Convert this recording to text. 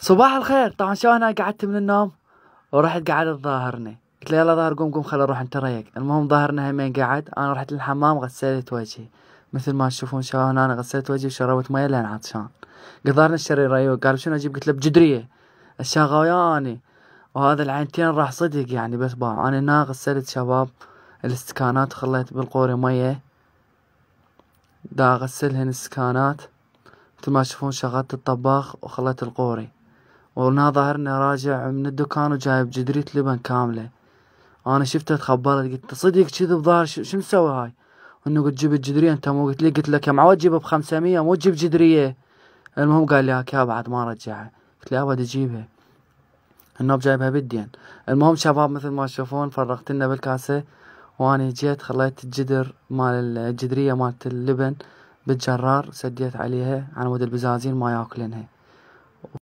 صباح الخير طبعا شو انا قعدت من النوم ورحت قعدت ظاهرني قلت له يلا ظاهر قوم قوم خل نروح نتريق المهم ظاهرنا همين قعد انا رحت للحمام غسلت وجهي مثل ما تشوفون شو هنا انا غسلت وجهي وشربت ميه لين عطشان قدرنا الشرير ايوه قال شنو اجيب قلت له بجدريه الشغوياني وهذا العينتين راح صدق يعني بس باع انا هنا غسلت شباب الاستكانات وخليت بالقوري ميه دا اغسلهن السكانات مثل ما تشوفون شغلت الطباخ وخليت القوري والنا ظهرنا راجع من الدكان وجايب جدرية لبن كاملة انا شفته تخبرت قلت صدق كذب ظاهر شو مسوي هاي انه قلت جيب الجدرية انت مو قلت لي قلت لك يا معود جيبها بخمسمية مو تجيب جدرية المهم قال لي هاك بعد ما رجعها قلت له ابد اجيبها انه بجايبها بدين المهم شباب مثل ما تشوفون فرغت لنا بالكاسة واني جيت خليت الجدر مال الجدرية مالت اللبن بالجرار سديت عليها على مود البزازين ما ياكلنها